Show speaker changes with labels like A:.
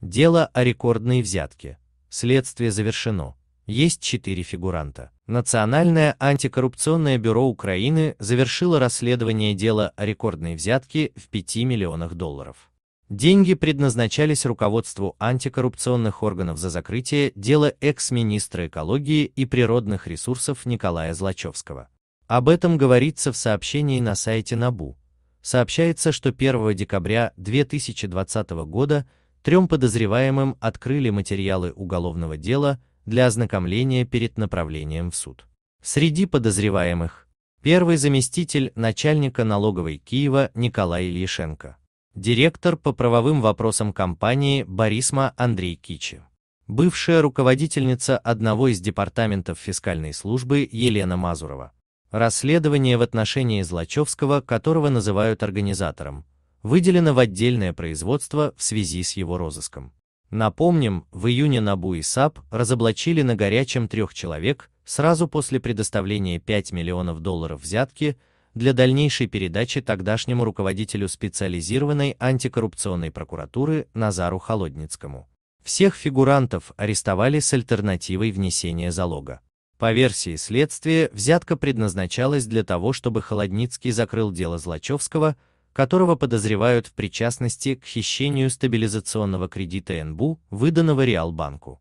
A: Дело о рекордной взятке. Следствие завершено. Есть четыре фигуранта. Национальное антикоррупционное бюро Украины завершило расследование дела о рекордной взятке в 5 миллионах долларов. Деньги предназначались руководству антикоррупционных органов за закрытие дела экс-министра экологии и природных ресурсов Николая Злачевского. Об этом говорится в сообщении на сайте НАБУ. Сообщается, что 1 декабря 2020 года Трем подозреваемым открыли материалы уголовного дела для ознакомления перед направлением в суд. Среди подозреваемых первый заместитель начальника налоговой Киева Николай Ильишенко, директор по правовым вопросам компании Борисма Андрей Кичи, бывшая руководительница одного из департаментов фискальной службы Елена Мазурова. Расследование в отношении Злачевского, которого называют организатором, выделено в отдельное производство в связи с его розыском. Напомним, в июне НАБУ и САП разоблачили на горячем трех человек сразу после предоставления 5 миллионов долларов взятки для дальнейшей передачи тогдашнему руководителю специализированной антикоррупционной прокуратуры Назару Холодницкому. Всех фигурантов арестовали с альтернативой внесения залога. По версии следствия, взятка предназначалась для того, чтобы Холодницкий закрыл дело Злачевского, которого подозревают в причастности к хищению стабилизационного кредита НБУ, выданного Реалбанку.